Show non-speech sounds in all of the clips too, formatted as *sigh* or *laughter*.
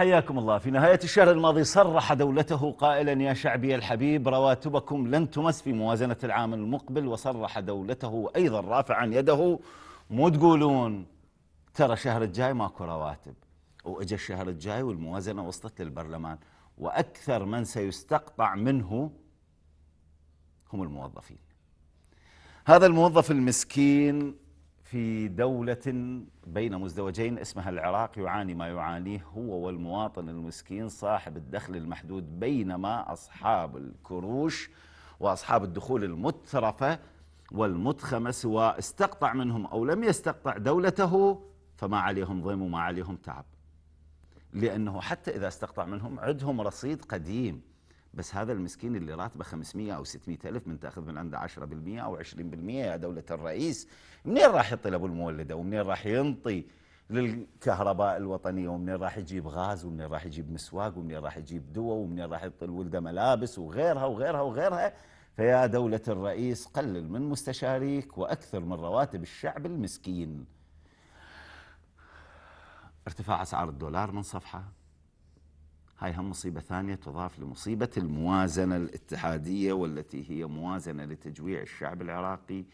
حياكم الله في نهاية الشهر الماضي صرح دولته قائلا يا شعبي الحبيب رواتبكم لن تمس في موازنة العام المقبل وصرح دولته أيضا رافعا يده مو تقولون ترى شهر الجاي ماكو رواتب وإجا الشهر الجاي والموازنة وصلت للبرلمان وأكثر من سيستقطع منه هم الموظفين هذا الموظف المسكين في دولة بين مزدوجين اسمها العراق يعاني ما يعانيه هو والمواطن المسكين صاحب الدخل المحدود بينما أصحاب الكروش وأصحاب الدخول المترفة والمتخمة سواء استقطع منهم أو لم يستقطع دولته فما عليهم ضيم وما عليهم تعب لأنه حتى إذا استقطع منهم عندهم رصيد قديم بس هذا المسكين اللي راتبه 500 او 600 الف من تاخذ من عنده 10% او 20% يا دوله الرئيس منين راح يعطي ابو المولده ومنين راح ينطي للكهرباء الوطنيه ومنين راح يجيب غاز ومنين راح يجيب مسواق ومنين راح يجيب دواء ومنين راح يعطي الولده ملابس وغيرها وغيرها وغيرها فيا دوله الرئيس قلل من مستشاريك واكثر من رواتب الشعب المسكين ارتفاع اسعار الدولار من صفحه هاي هم مصيبة ثانية تضاف لمصيبة الموازنة الاتحادية والتي هي موازنة لتجويع الشعب العراقي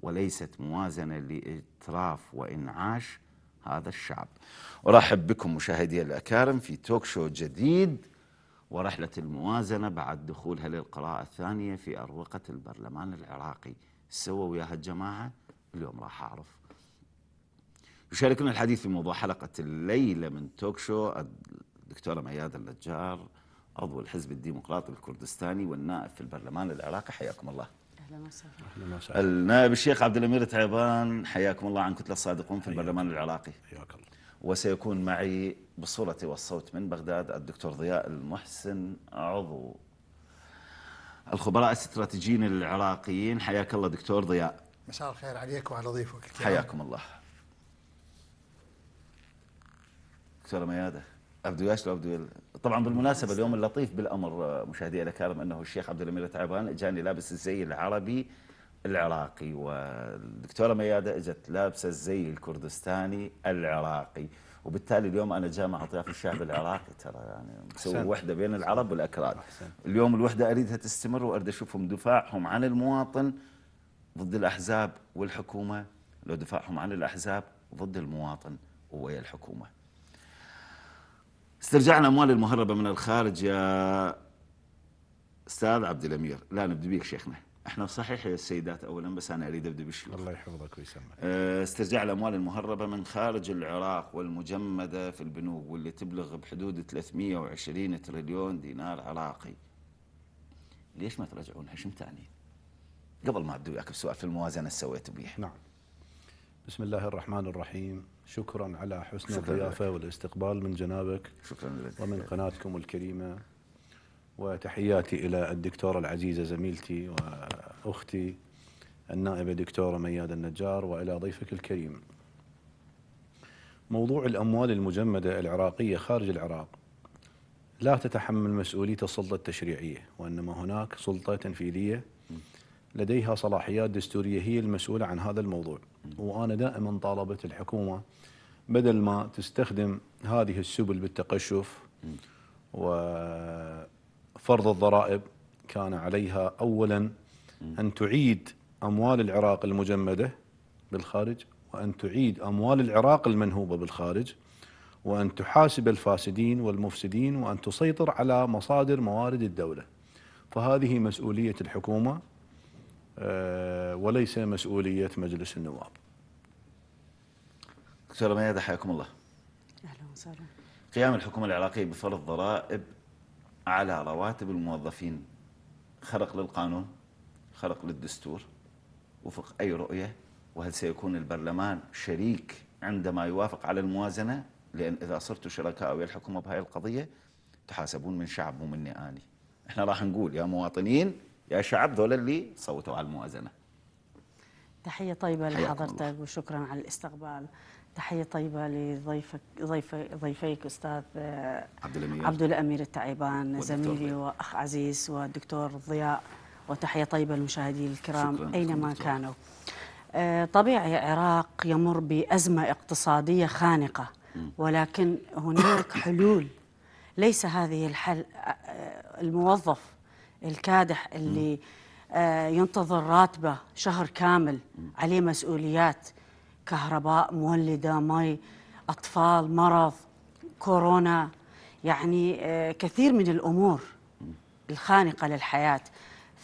وليست موازنة لإتراف وإنعاش هذا الشعب أرحب بكم مشاهدي الأكارم في توك شو جديد ورحلة الموازنة بعد دخولها للقراءة الثانية في أروقة البرلمان العراقي سووا وياها الجماعة اليوم راح أعرف يشاركنا الحديث في موضوع حلقة الليلة من توك شو الدكتور مياد النجار عضو الحزب الديمقراطي الكردستاني والنائب في البرلمان العراقي حياكم الله اهلا وسهلا اهلا النائب الشيخ عبد الامير تعبان حياكم الله عن كتله الصادقون في البرلمان العراقي حياك الله وسيكون معي بصورتي والصوت من بغداد الدكتور ضياء المحسن عضو الخبراء الاستراتيجيين العراقيين حياك الله دكتور ضياء مساء الخير عليك وعلى ضيفك حياكم الله دكتورة ميادة عبدو ياشلو عبدو طبعا بالمناسبة اليوم اللطيف بالأمر آه، مشاهدي الأكارم أنه الشيخ عبد الأمير تعبان جاني لابس الزي العربي العراقي والدكتورة ميادة اجت لابسة الزي الكردستاني العراقي وبالتالي اليوم أنا جامع أطياف الشعب العراقي ترى يعني مسوي وحدة بين العرب والأكراد اليوم الوحدة أريدها تستمر وارد أشوفهم دفاعهم عن المواطن ضد الأحزاب والحكومة لو دفاعهم عن الأحزاب ضد المواطن ويا الحكومة استرجاع الاموال المهربه من الخارج يا استاذ عبد الامير لا نبدا بك شيخنا احنا صحيح يا السيدات اولا بس انا اريد ابدا بالشيوخ الله يحفظك ويسلمك آه، استرجاع الاموال المهربه من خارج العراق والمجمده في البنوك واللي تبلغ بحدود 320 تريليون دينار عراقي ليش ما ترجعونها شو ثاني قبل ما ابدا وياك بسؤال في الموازنه سويت بيها نعم بسم الله الرحمن الرحيم شكرا على حسن الضيافة والاستقبال من جنابك شكرا لك ومن قناتكم الكريمة وتحياتي إلى الدكتورة العزيزة زميلتي وأختي النائبة دكتورة مياد النجار وإلى ضيفك الكريم موضوع الأموال المجمدة العراقية خارج العراق لا تتحمل مسؤولية السلطة التشريعية وإنما هناك سلطة تنفيذية لديها صلاحيات دستوريه هي المسؤوله عن هذا الموضوع وانا دائما طالبت الحكومه بدل ما تستخدم هذه السبل بالتقشف وفرض الضرائب كان عليها اولا ان تعيد اموال العراق المجمده بالخارج وان تعيد اموال العراق المنهوبه بالخارج وأن تحاسب الفاسدين والمفسدين وأن تسيطر على مصادر موارد الدولة فهذه مسؤولية الحكومة آه، وليس مسؤولية مجلس النواب دكتورة ميادة حياكم الله أهلا وسهلا قيام الحكومة العراقية بفرض ضرائب على رواتب الموظفين خرق للقانون خرق للدستور وفق أي رؤية وهل سيكون البرلمان شريك عندما يوافق على الموازنة لأن إذا صرتوا شركاء ويا الحكومة بهذه القضية تحاسبون من شعب مو مني آني احنا راح نقول يا مواطنين يا شعب دول اللي صوتوا على الموازنة تحية طيبة لحضرتك وشكرا على الاستقبال تحية طيبة لضيفك ضيف ضيفيك أستاذ آه، عبد الأمير عبد الأمير التعيبان زميلي وأخ عزيز والدكتور ضياء وتحية طيبة للمشاهدين الكرام شكرا أينما كانوا آه، طبيعي العراق يمر بأزمة اقتصادية خانقة ولكن هناك حلول ليس هذه الحل آه، الموظف الكادح اللي آه ينتظر راتبه شهر كامل عليه مسؤوليات كهرباء مولده مي اطفال مرض كورونا يعني آه كثير من الامور الخانقه للحياه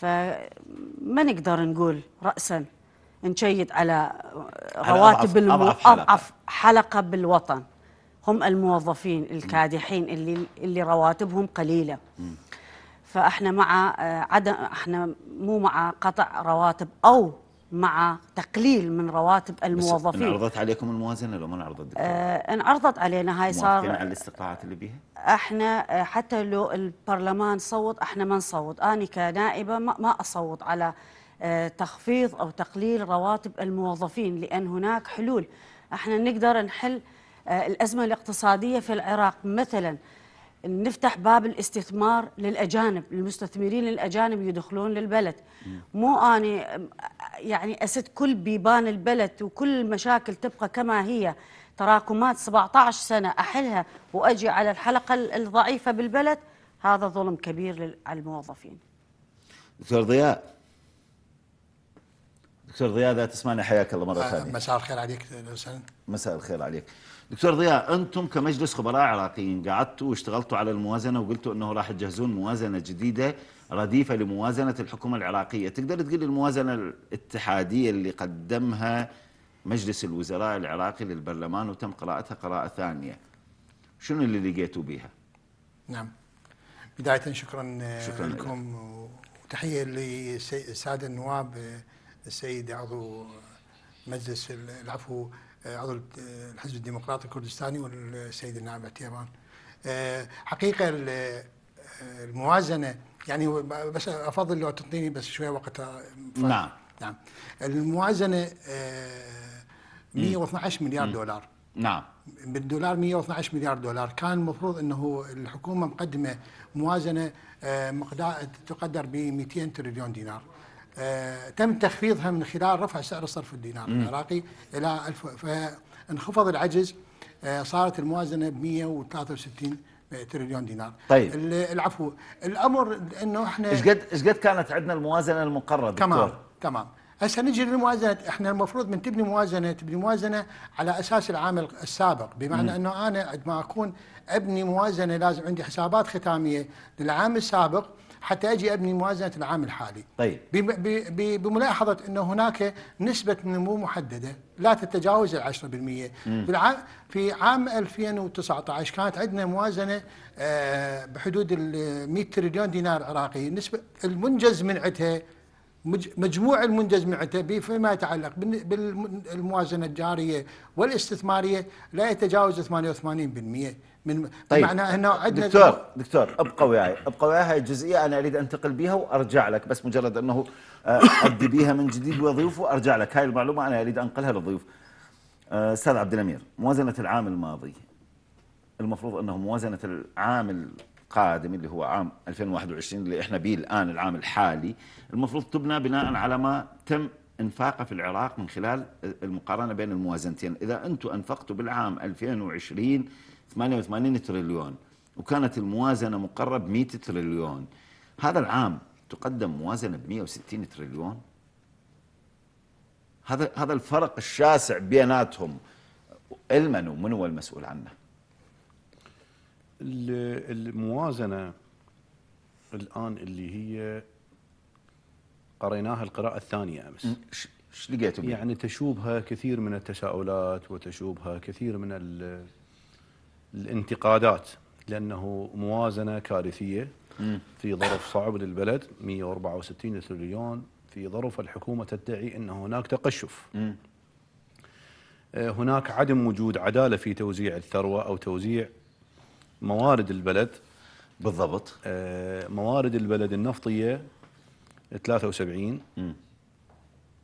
فما نقدر نقول راسا نشيد على رواتب أضعف, أضعف, حلقة. أضعف حلقة بالوطن هم الموظفين الكادحين اللي, اللي رواتبهم قليلة م. فاحنا مع آه، عدم احنا مو مع قطع رواتب او مع تقليل من رواتب الموظفين بس انعرضت عليكم الموازنه لو ما انعرضت دكتور؟ آه انعرضت علينا هاي صار على الاستطاعات اللي بيها؟ احنا آه، حتى لو البرلمان صوت احنا ما نصوت، انا كنائبه ما اصوت على آه، تخفيض او تقليل رواتب الموظفين لان هناك حلول، احنا نقدر نحل الازمه الاقتصاديه في العراق مثلا نفتح باب الاستثمار للاجانب المستثمرين الاجانب يدخلون للبلد مو اني يعني اسد كل بيبان البلد وكل المشاكل تبقى كما هي تراكمات 17 سنه احلها واجي على الحلقه الضعيفه بالبلد هذا ظلم كبير على الموظفين دكتور ضياء دكتور ضياء اذا تسمعني حياك الله مره آه، ثانيه مساء الخير عليك مساء الخير عليك دكتور ضياء أنتم كمجلس خبراء عراقيين قعدتوا واشتغلتوا على الموازنة وقلتوا أنه راح تجهزون موازنة جديدة رديفة لموازنة الحكومة العراقية تقدر تقول الموازنة الاتحادية اللي قدمها مجلس الوزراء العراقي للبرلمان وتم قراءتها قراءة ثانية شنو اللي لقيتوا بها؟ نعم بداية شكرا, آه، شكرا لكم وتحية للسادة النواب آه، السيد عضو مجلس العفو آه، عضو آه، الحزب الديمقراطي الكردستاني والسيد النائب عتيبان آه، حقيقه الموازنه يعني بس افضل لو تعطيني بس شويه وقت نعم نعم الموازنه 112 مليار مم. دولار نعم بالدولار 112 مليار دولار كان المفروض انه الحكومه مقدمه موازنه مقدار تقدر ب 200 تريليون دينار آه، تم تخفيضها من خلال رفع سعر صرف الدينار العراقي الى الف... فانخفض العجز آه، صارت الموازنه ب 163 تريليون دينار طيب العفو الامر انه احنا ايش قد ايش قد كانت عندنا الموازنه المقرره تمام تمام هسه نجي للموازنه احنا المفروض من تبني موازنه تبني موازنه على اساس العام السابق بمعنى مم. انه انا عندما اكون ابني موازنه لازم عندي حسابات ختاميه للعام السابق حتى اجي ابني موازنه العام الحالي. طيب بملاحظه انه هناك نسبه نمو محدده لا تتجاوز ال 10% بالعام في عام 2019 كانت عندنا موازنه آه، بحدود ال 100 تريليون دينار عراقي، نسبه المنجز من عندها مجموع المنجز من عتبه فيما يتعلق بالموازنه الجاريه والاستثماريه لا يتجاوز 88%. من طيب معنى انه عندنا دكتور دكتور ابقى وياي ابقى وياي هاي الجزئيه انا اريد انتقل بها وارجع لك بس مجرد انه ابدي آه، بها من جديد وضيوف وارجع لك هاي المعلومه انا اريد انقلها للضيوف آه، استاذ عبد الامير موازنه العام الماضي المفروض انه موازنه العام القادم اللي هو عام 2021 اللي احنا به الان العام الحالي المفروض تبنى بناء على ما تم انفاقه في العراق من خلال المقارنه بين الموازنتين، اذا انتم انفقتوا بالعام 2020 88 تريليون وكانت الموازنة مقرب 100 تريليون هذا العام تقدم موازنة ب 160 تريليون هذا هذا الفرق الشاسع بيناتهم علما ومن هو المسؤول عنه؟ الموازنة الآن اللي هي قريناها القراءة الثانية أمس ايش لقيتوا يعني تشوبها كثير من التساؤلات وتشوبها كثير من الانتقادات لانه موازنه كارثيه في ظرف صعب للبلد 164 تريليون في ظرف الحكومه تدعي ان هناك تقشف آه، هناك عدم وجود عداله في توزيع الثروه او توزيع موارد البلد بالضبط آه، موارد البلد النفطيه 73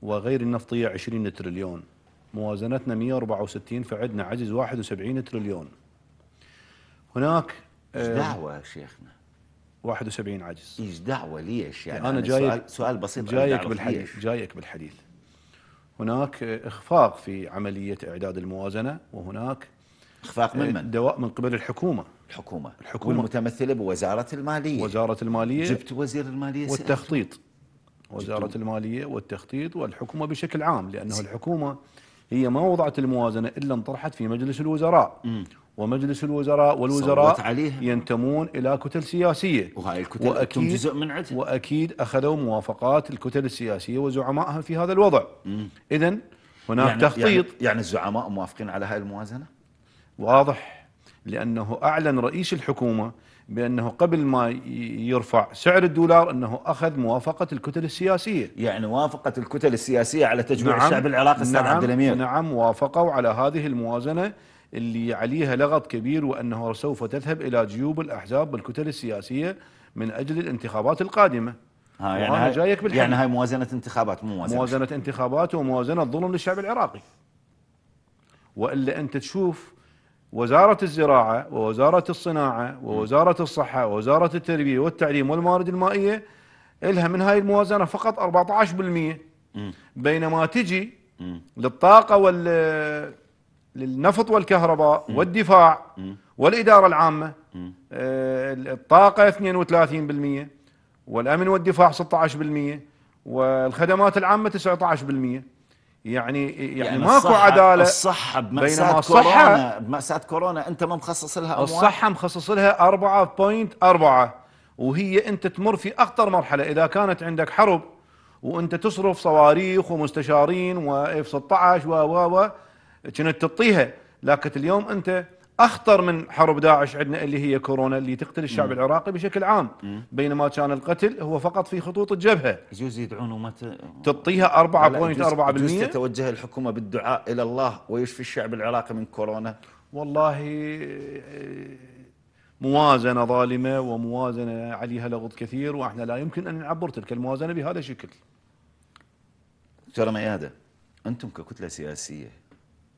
وغير النفطيه 20 تريليون موازنتنا 164 فعندنا عجز 71 تريليون هناك ايش آه، دعوه شيخنا 71 عجز ايش دعوه ليش يعني, انا, انا جايك سؤال, سؤال بسيط جايك بالحديث جايك بالحديث هناك آه، اخفاق في عمليه اعداد الموازنه وهناك اخفاق من آه، من؟ دواء من قبل الحكومه الحكومه الحكومه المتمثله بوزاره الماليه وزاره الماليه جبت وزير الماليه والتخطيط وزاره الماليه والتخطيط والحكومه بشكل عام لانه الحكومه هي ما وضعت الموازنه الا انطرحت في مجلس الوزراء م. ومجلس الوزراء والوزراء عليها. ينتمون إلى كتل سياسية وهاي الكتل وأكيد جزء من عدها وأكيد أخذوا موافقات الكتل السياسية وزعمائها في هذا الوضع إذا هناك يعني, يعني- تخطيط يعني, يعني الزعماء موافقين على هاي الموازنة؟ واضح لأنه أعلن رئيس الحكومة بانه قبل ما يرفع سعر الدولار انه اخذ موافقه الكتل السياسيه يعني وافقه الكتل السياسيه على تجميع نعم الشعب العراقي نعم استاذ عبد الامير نعم وافقوا على هذه الموازنه اللي عليها لغط كبير وأنه سوف تذهب إلى جيوب الأحزاب والكتل السياسية من أجل الانتخابات القادمة ها يعني هاي جايك يعني هاي موازنة انتخابات مو موازنة موازنة انتخابات وموازنة ظلم للشعب العراقي وإلا أنت تشوف وزارة الزراعة ووزارة الصناعة ووزارة الصحة ووزارة التربية والتعليم والموارد المائية إلها من هاي الموازنة فقط 14% بينما تجي للطاقة وال للنفط والكهرباء م. والدفاع م. والإدارة العامة م. آه، الطاقة 32% والأمن والدفاع 16% والخدمات العامة 19% يعني يعني, يعني ماكو عداله الصحه بمأساة كورونا بمأساة كورونا انت ما مخصص لها اموال الصحه مخصص لها 4.4 وهي انت تمر في اخطر مرحله اذا كانت عندك حرب وانت تصرف صواريخ ومستشارين واف 16 و و و كنت تطيها لكن اليوم انت اخطر من حرب داعش عندنا اللي هي كورونا اللي تقتل الشعب مم. العراقي بشكل عام مم. بينما كان القتل هو فقط في خطوط الجبهه يجوز يدعون وما ت... تطيها 4.4% تتوجه الحكومه بالدعاء الى الله ويشفي الشعب العراقي من كورونا والله موازنه ظالمه وموازنه عليها لغط كثير واحنا لا يمكن ان نعبر تلك الموازنه بهذا الشكل دكتور مياده انتم ككتله سياسيه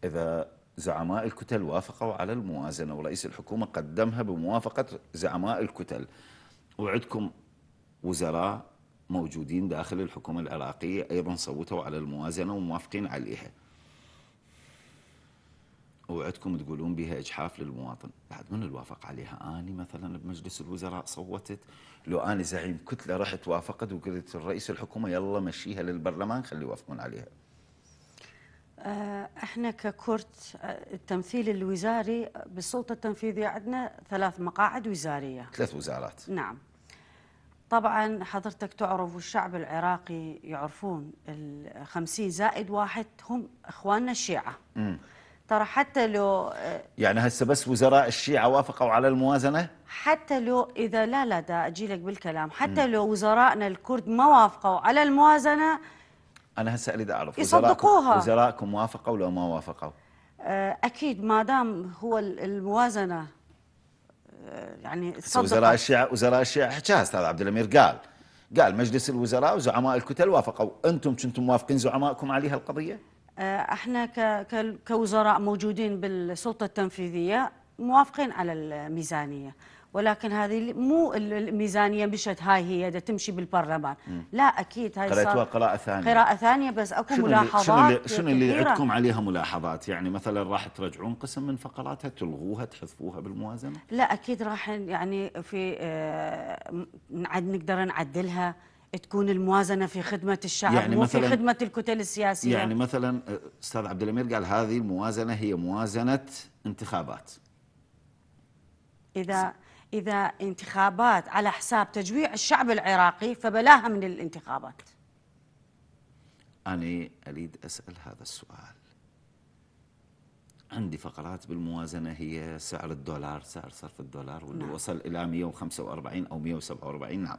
إذا زعماء الكتل وافقوا على الموازنة ورئيس الحكومة قدمها بموافقة زعماء الكتل وعدكم وزراء موجودين داخل الحكومة العراقية أيضا صوتوا على الموازنة وموافقين عليها وعدكم تقولون بها إجحاف للمواطن بعد من الوافق عليها أنا مثلا بمجلس الوزراء صوتت لو أنا زعيم كتلة رحت وافقت وقلت الرئيس الحكومة يلا مشيها للبرلمان خلي يوافقون عليها آه، احنا ككرت آه، التمثيل الوزاري بالسلطه التنفيذيه عندنا ثلاث مقاعد وزاريه ثلاث وزارات نعم طبعا حضرتك تعرف والشعب العراقي يعرفون ال 50 زائد واحد هم اخواننا الشيعه ترى حتى لو آه، يعني هسه بس وزراء الشيعه وافقوا على الموازنه حتى لو اذا لا لا دا اجي لك بالكلام حتى لو وزرائنا الكرد ما وافقوا على الموازنه انا هسه اريد اعرف يصدقوها وزرائكم وافقوا ولا ما وافقوا آه، اكيد ما دام هو الموازنه آه، يعني وزراء الشيعه وزراء الشيعه حكاها استاذ عبد الامير قال قال مجلس الوزراء وزعماء الكتل وافقوا انتم كنتم موافقين زعمائكم عليها القضيه آه، احنا كوزراء موجودين بالسلطه التنفيذيه موافقين على الميزانيه ولكن هذه مو الميزانيه مشت هاي هي دا تمشي بالبرلمان مم. لا اكيد هاي قرأتها قراءه ثانيه قراءه ثانيه بس اكو شنو ملاحظات شنو اللي, شنو اللي عندكم عليها ملاحظات يعني مثلا راح ترجعون قسم من فقراتها تلغوها تحذفوها بالموازنه لا اكيد راح يعني في آه نقدر نعدلها تكون الموازنه في خدمه الشعب يعني مو في خدمه الكتل السياسيه يعني مثلا آه، استاذ عبد الامير قال هذه الموازنه هي موازنه انتخابات اذا إذا انتخابات على حساب تجويع الشعب العراقي فبلاها من الانتخابات أنا أريد أسأل هذا السؤال عندي فقرات بالموازنة هي سعر الدولار سعر صرف الدولار واللي نعم. وصل إلى 145 أو 147 نعم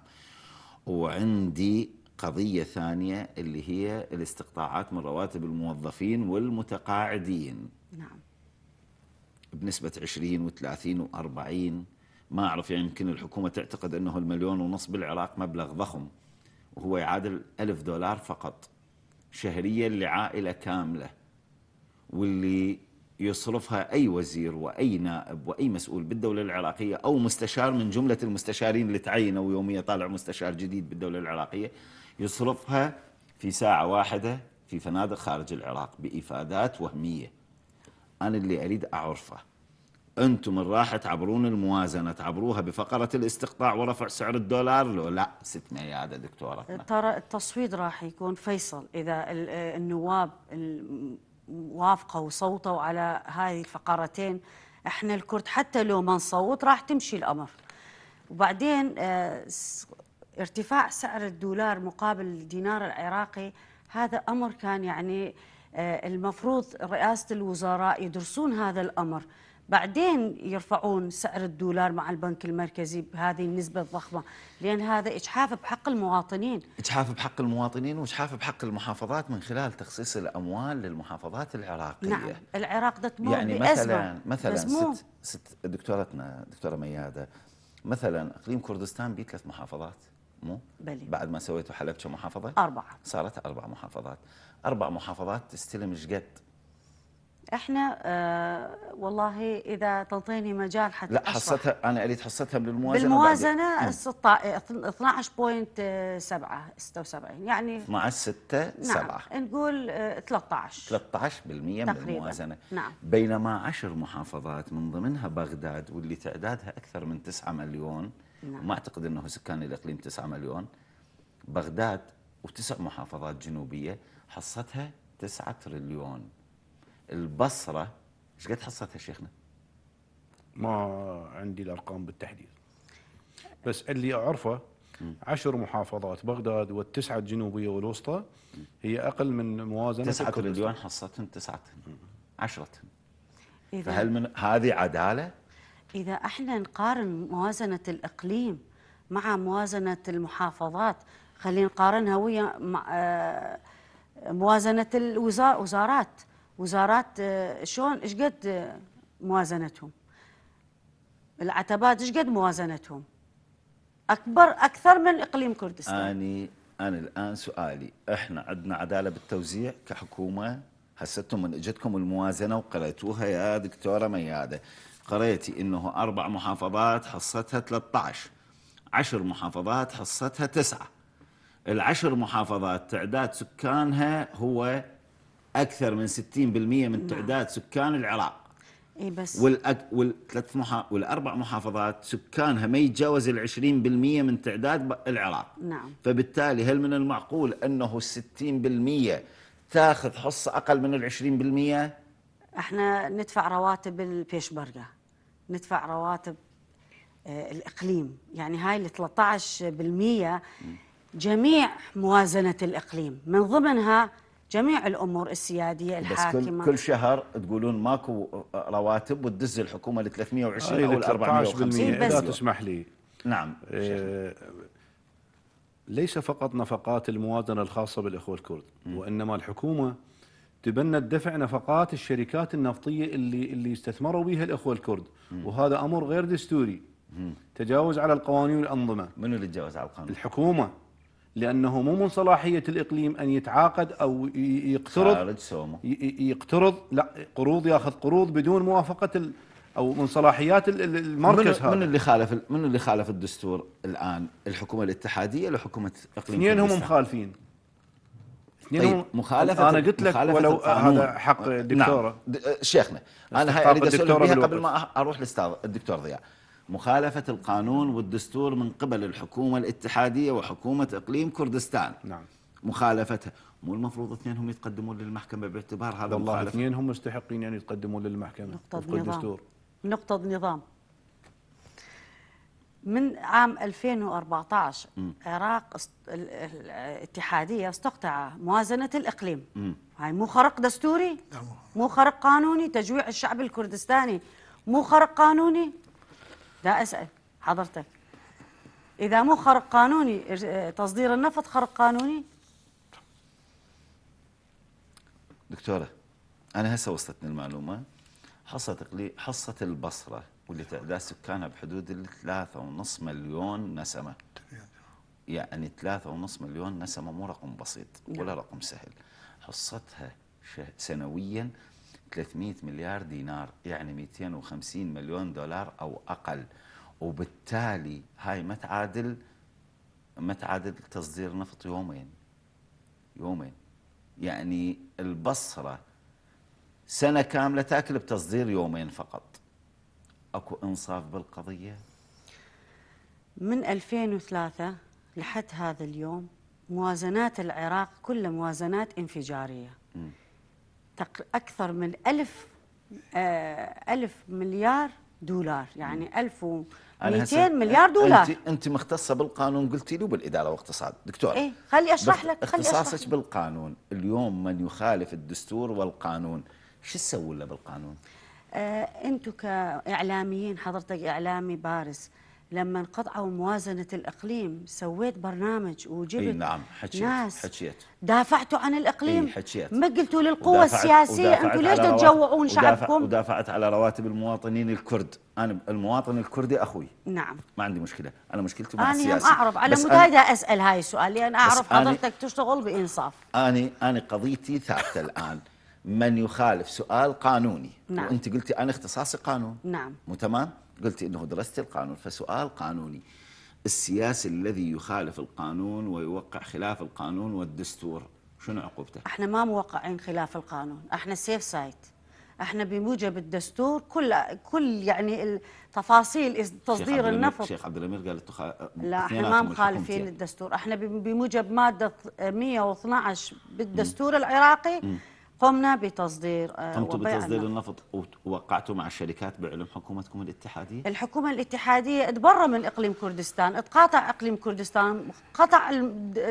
وعندي قضية ثانية اللي هي الاستقطاعات من رواتب الموظفين والمتقاعدين نعم بنسبة 20 و30 و40 ما أعرف يعني يمكن الحكومة تعتقد أنه المليون ونص بالعراق مبلغ ضخم وهو يعادل ألف دولار فقط شهريا لعائلة كاملة واللي يصرفها أي وزير وأي نائب وأي مسؤول بالدولة العراقية أو مستشار من جملة المستشارين اللي تعينوا يوميا طالع مستشار جديد بالدولة العراقية يصرفها في ساعة واحدة في فنادق خارج العراق بإفادات وهمية أنا اللي أريد أعرفه أنتم راح تعبرون الموازنة تعبروها بفقرة الاستقطاع ورفع سعر الدولار لو لا ستنا يا دكتوره ترى التصويت راح يكون فيصل إذا النواب وافقوا وصوتوا على هذه الفقرتين احنا الكرد حتى لو ما نصوت راح تمشي الامر وبعدين آه، ارتفاع سعر الدولار مقابل الدينار العراقي هذا امر كان يعني آه، المفروض رئاسه الوزراء يدرسون هذا الامر بعدين يرفعون سعر الدولار مع البنك المركزي بهذه النسبة الضخمة لأن هذا إجحاف بحق المواطنين إجحاف بحق المواطنين وإجحاف بحق المحافظات من خلال تخصيص الأموال للمحافظات العراقية نعم العراق ده يعني مثلا مثلا ست, ست دكتورتنا دكتورة ميادة مثلا اقليم كردستان بيه ثلاث محافظات مو؟ بلي. بعد ما سويتوا حلبشه محافظه؟ اربعه صارت اربع محافظات، اربع محافظات تستلم ايش قد؟ احنا آه والله اذا تعطيني مجال حتى لا حصتها انا اريد حصتها بالموازنه بالموازنه 12.7 76 يعني 12 6 7 نعم نقول آه 13 13% من الموازنه نعم بينما عشر محافظات من ضمنها بغداد واللي تعدادها اكثر من 9 مليون نعم. وما اعتقد انه سكان الاقليم 9 مليون بغداد وتسع محافظات جنوبيه حصتها 9 تريليون البصره ايش قد حصتها شيخنا؟ ما عندي الارقام بالتحديد بس اللي اعرفه عشر محافظات بغداد والتسعه الجنوبيه والوسطى هي اقل من موازنه تسعه مليون حصتهم تسعتهم عشرتهم فهل من هذه عداله؟ اذا احنا نقارن موازنه الاقليم مع موازنه المحافظات خلينا نقارنها ويا آه، موازنه الوزارات وزارات آه، شلون ايش قد آه، موازنتهم العتبات ايش قد موازنتهم اكبر اكثر من اقليم كردستان اني انا الان سؤالي احنا عندنا عداله بالتوزيع كحكومه حسيتم من اجتكم الموازنه وقريتوها يا دكتوره مياده قريتي انه اربع محافظات حصتها 13 عشر محافظات حصتها تسعة العشر محافظات تعداد سكانها هو اكثر من 60% من نعم. تعداد سكان العراق اي بس والأك... والثلاث محا... والاربع محافظات سكانها ما يتجاوز ال 20% من تعداد العراق نعم فبالتالي هل من المعقول انه ال 60% تاخذ حصه اقل من ال 20%؟ احنا ندفع رواتب البيشبرقه ندفع رواتب آه، الاقليم يعني هاي ال 13% جميع موازنه الاقليم من ضمنها جميع الامور السياديه الحاكمه بس كل, كل شهر تقولون ماكو رواتب وتدز الحكومه ل 320 او 450 إيه، اذا تسمح لي نعم إيه ليس فقط نفقات الموازنه الخاصه بالاخوه الكرد م. وانما الحكومه تبنت دفع نفقات الشركات النفطيه اللي اللي استثمروا بها الاخوه الكرد م. وهذا امر غير دستوري تجاوز على القوانين والانظمه من اللي تجاوز على القانون الحكومه لانه مو من صلاحيه الاقليم ان يتعاقد او يقترض يقترض لا قروض ياخذ قروض بدون موافقه ال او من صلاحيات المركز من هذا من اللي خالف من اللي خالف الدستور الان الحكومه الاتحاديه ولا حكومه اقليم اثنينهم مخالفين طيب مخالفة انا قلت لك ولو هذا حق الدكتوره نعم شيخنا انا هاي اريد اسولف قبل ما اروح للاستاذ الدكتور ضياء مخالفة القانون والدستور من قبل الحكومة الاتحادية وحكومة إقليم كردستان نعم مخالفتها مو المفروض اثنينهم يتقدمون للمحكمة باعتبار هذا والله مخالفة اثنينهم مستحقين أن يتقدمون للمحكمة نقطة نظام نقطة نظام من عام 2014 العراق الاتحادية استقطع موازنة الإقليم هاي مو خرق دستوري مو خرق قانوني تجويع الشعب الكردستاني مو خرق قانوني ده أسأل حضرتك إذا مو خرق قانوني تصدير النفط خرق قانوني دكتورة أنا هسه وصلتني المعلومة حصة تقلي حصة البصرة واللي تعداد سكانها بحدود ال ونص مليون نسمة يعني 3.5 مليون نسمة مو رقم بسيط ولا نعم. رقم سهل حصتها سنويا 300 مليار دينار يعني 250 مليون دولار أو أقل وبالتالي هاي ما تعادل ما تعادل تصدير نفط يومين يومين يعني البصرة سنة كاملة تاكل بتصدير يومين فقط اكو انصاف بالقضية؟ من 2003 لحد هذا اليوم موازنات العراق كلها موازنات انفجارية م. أكثر من ألف آه، ألف مليار دولار يعني 1200 مليار دولار انت انت مختصه بالقانون قلتي لي وبالاداره والاقتصاد دكتور ايه خلي اشرح لك خلي اختصاصك أشرح بالقانون اليوم من يخالف الدستور والقانون شو تسوي له بالقانون آه انتم كاعلاميين حضرتك اعلامي بارز لما انقطعوا موازنة الإقليم سويت برنامج وجبت اي نعم حكيت ناس حكيت دافعتوا عن الإقليم اي حكيت ما قلتوا للقوة السياسية أنتم ليش تتجوعون شعبكم ودافعت على رواتب المواطنين الكرد أنا المواطن الكردي أخوي نعم ما عندي مشكلة أنا مشكلتي مع السياسة أنا أعرف على مود هذا أسأل هاي السؤال لأن أعرف حضرتك تشتغل بإنصاف أنا أنا قضيتي ثابتة الآن من يخالف سؤال قانوني نعم وأنت قلتي أنا اختصاصي قانون نعم مو تمام قلت انه درست القانون فسؤال قانوني السياسي الذي يخالف القانون ويوقع خلاف القانون والدستور شنو عقوبته؟ احنا ما موقعين خلاف القانون، احنا سيف سايت. احنا بموجب الدستور كل كل يعني تفاصيل تصدير النفط شيخ عبد الامير قال تخ... لا احنا ما مخالفين الدستور، احنا بموجب ماده 112 بالدستور م. العراقي م. قمنا بتصدير آه، قمتوا بتصدير النفط ووقعتوا مع الشركات بعلم حكومتكم الاتحاديه؟ الحكومه الاتحاديه تبرى من اقليم كردستان، اتقاطع اقليم كردستان، قطع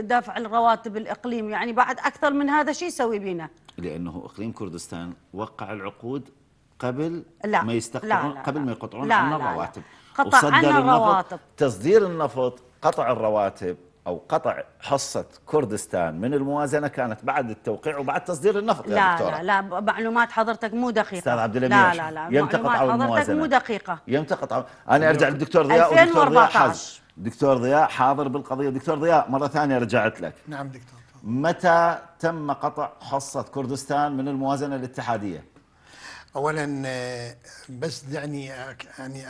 دفع الرواتب الاقليم، يعني بعد اكثر من هذا شو يسوي بينا؟ لانه اقليم كردستان وقع العقود قبل لا ما يستقطعون لا لا قبل ما يقطعون عنا الرواتب قطع عنا الرواتب تصدير النفط قطع الرواتب أو قطع حصة كردستان من الموازنة كانت بعد التوقيع وبعد تصدير النفط لا يا دكتورة. لا لا معلومات حضرتك مو دقيقة أستاذ عبد الأمين لا لا لا يمتى قطع الموازنة حضرتك مو دقيقة يمتقط على أنا أرجع للدكتور ضياء ودكتور ضياء حز دكتور ضياء حاضر بالقضية دكتور ضياء مرة ثانية رجعت لك نعم دكتور متى تم قطع حصة كردستان من الموازنة الاتحادية؟ أولا آه، بس دعني يعني, يعني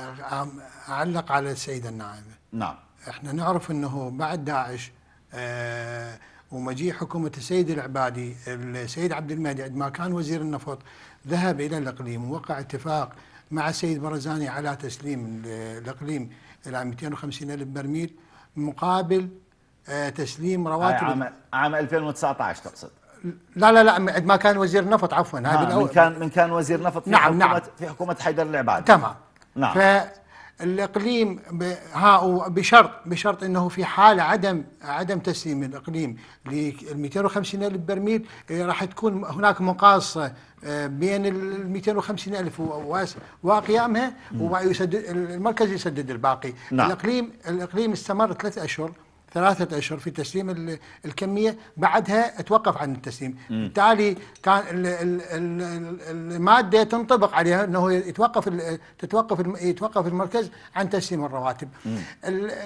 أعلق على السيدة النعامة نعم احنا نعرف انه بعد داعش آه ومجيء حكومة السيد العبادي السيد عبد المهدي عندما كان وزير النفط ذهب إلى الإقليم ووقع اتفاق مع السيد برزاني على تسليم الإقليم إلى 250 ألف برميل مقابل آه تسليم رواتب عام عام 2019 تقصد لا لا لا ما كان وزير نفط عفوا هذا آه، من كان من كان وزير نفط في نعم, نعم. حكومة نعم في حكومة حيدر العبادي تمام نعم الاقليم بشرط بشرط انه في حال عدم عدم تسليم الاقليم لل 250 الف برميل إيه، راح تكون هناك مقاصه آه، بين ال 250 الف واقيامها ويسدد المركز يسدد الباقي نعم. الاقليم الاقليم استمر ثلاث اشهر ثلاثة أشهر في تسليم الكمية بعدها اتوقف عن التسليم بالتالي كان المادة تنطبق عليها أنه يتوقف تتوقف يتوقف المركز عن تسليم الرواتب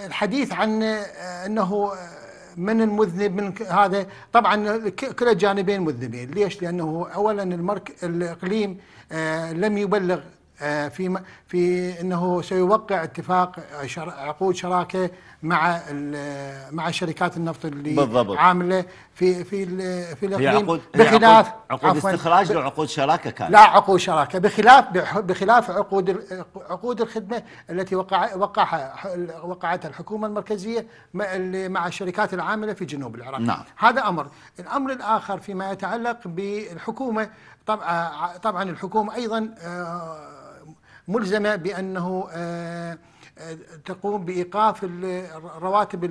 الحديث عن آه، أنه آه، من المذنب من هذا طبعا كلا الجانبين مذنبين ليش لأنه أولا المرك الإقليم آه، لم يبلغ آه، في في انه سيوقع اتفاق عقود شراكه مع مع شركات النفط اللي بالضبط. عامله في في في الاقليم بخلاف عقود استخراج ولا عقود شراكه كانت؟ لا عقود شراكه بخلاف بخلاف عقود عقود الخدمه التي وقع وقعها وقعتها الحكومه المركزيه مع الشركات العامله في جنوب العراق نعم. هذا امر الامر الاخر فيما يتعلق بالحكومه طبعا طبعا الحكومه ايضا آه، ملزمة بأنه آه، آه، تقوم بإيقاف رواتب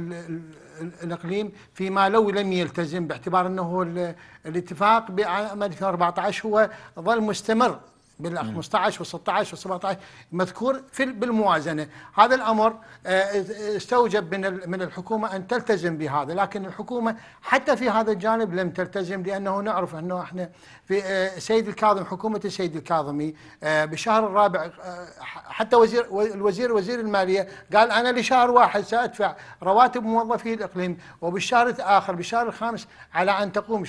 الإقليم فيما لو لم يلتزم باعتبار أنه الاتفاق بعام 2014 هو ظل مستمر بال 15 و 16 و 17 مذكور في بالموازنه هذا الامر آه، استوجب من من الحكومه ان تلتزم بهذا لكن الحكومه حتى في هذا الجانب لم تلتزم لانه نعرف انه احنا في آه، سيد الكاظم حكومه السيد الكاظمي آه، بالشهر الرابع حتى وزير الوزير وزير الماليه قال انا لشهر واحد سادفع رواتب موظفي الاقليم وبالشهر الاخر بالشهر الخامس على ان تقوم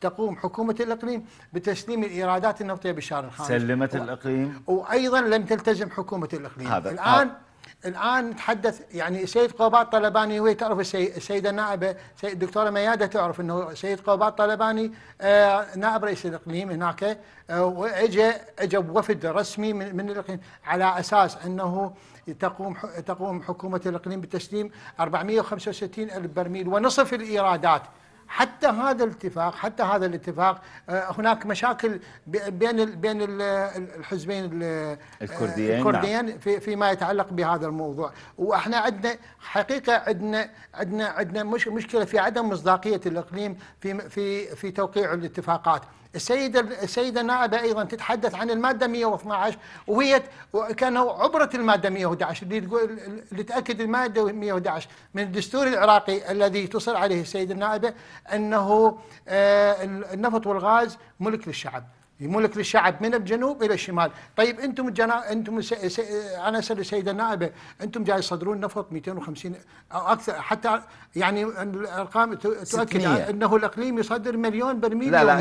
تقوم حكومة الإقليم بتسليم الإيرادات النفطية بشار الخامس سلمت و... الإقليم وأيضا لم تلتزم حكومة الإقليم هذا الآن هذا. الآن نتحدث يعني سيد قوبات طلباني وهي تعرف السيدة النائبة الدكتورة ميادة تعرف أنه سيد قوبات طلباني آه نائب رئيس الإقليم هناك آه وإجا إجا وفد رسمي من, من الإقليم على أساس أنه تقوم تقوم حكومة الإقليم بتسليم 465 ألف برميل ونصف الإيرادات حتى هذا الاتفاق حتى هذا الاتفاق آه، هناك مشاكل بين بين الحزبين الكرديين آه، الكرديين نعم. فيما يتعلق بهذا الموضوع واحنا عندنا حقيقه عندنا عندنا عندنا مشكله في عدم مصداقيه الاقليم في في في توقيع الاتفاقات السيدة السيدة النائبة أيضا تتحدث عن المادة 112 وهي كانوا عبرة المادة 111 اللي تأكد المادة 111 من الدستور العراقي الذي تصر عليه السيدة النائبة أنه آه، النفط والغاز ملك للشعب يملك للشعب من الجنوب الى الشمال، طيب انتم جنا... انتم س... س... انا اسال السيده النائبه، انتم جاي تصدرون نفط 250 او اكثر حتى يعني الارقام تؤكد انه الاقليم يصدر مليون برميل لا يوميا. لا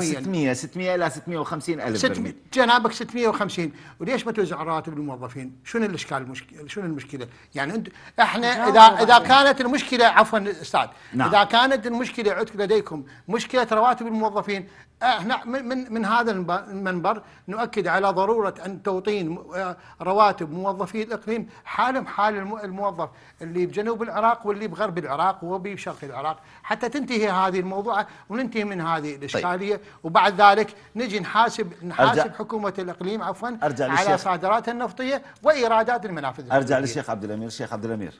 600 600 الى 650 الف ست... برميل جنابك 650 وليش ما توزع راتب للموظفين؟ شنو الاشكال المشكله؟ شنو المشكله؟ يعني انت احنا اذا اذا كانت المشكله عفوا استاذ نعم. اذا كانت المشكله عندك لديكم مشكله رواتب الموظفين آه، احنا من من هذا المنبر نؤكد على ضروره ان توطين آه، رواتب موظفي الاقليم حالهم حال الموظف اللي بجنوب العراق واللي بغرب العراق وبشرق العراق حتى تنتهي هذه الموضوع وننتهي من هذه طيب. الاشكاليه طيب. وبعد ذلك نجي نحاسب نحاسب حكومه الاقليم عفوا أرجع على صادراتها النفطيه وايرادات المنافذ ارجع للشيخ عبد الامير الشيخ عبد الامير